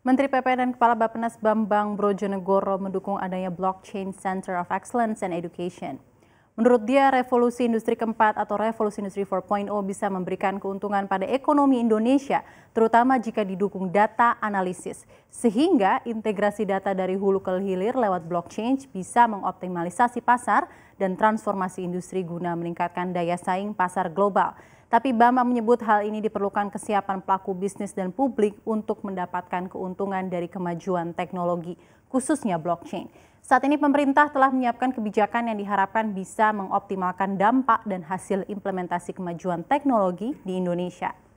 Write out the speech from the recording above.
Menteri PPN dan Kepala Bappenas Bambang Brojonegoro mendukung adanya Blockchain Center of Excellence and Education. Menurut dia, revolusi industri keempat atau revolusi industri 4.0 bisa memberikan keuntungan pada ekonomi Indonesia, terutama jika didukung data analisis. Sehingga integrasi data dari hulu ke hilir lewat blockchain bisa mengoptimalisasi pasar dan transformasi industri guna meningkatkan daya saing pasar global. Tapi Bama menyebut hal ini diperlukan kesiapan pelaku bisnis dan publik untuk mendapatkan keuntungan dari kemajuan teknologi, khususnya blockchain. Saat ini pemerintah telah menyiapkan kebijakan yang diharapkan bisa mengoptimalkan dampak dan hasil implementasi kemajuan teknologi di Indonesia.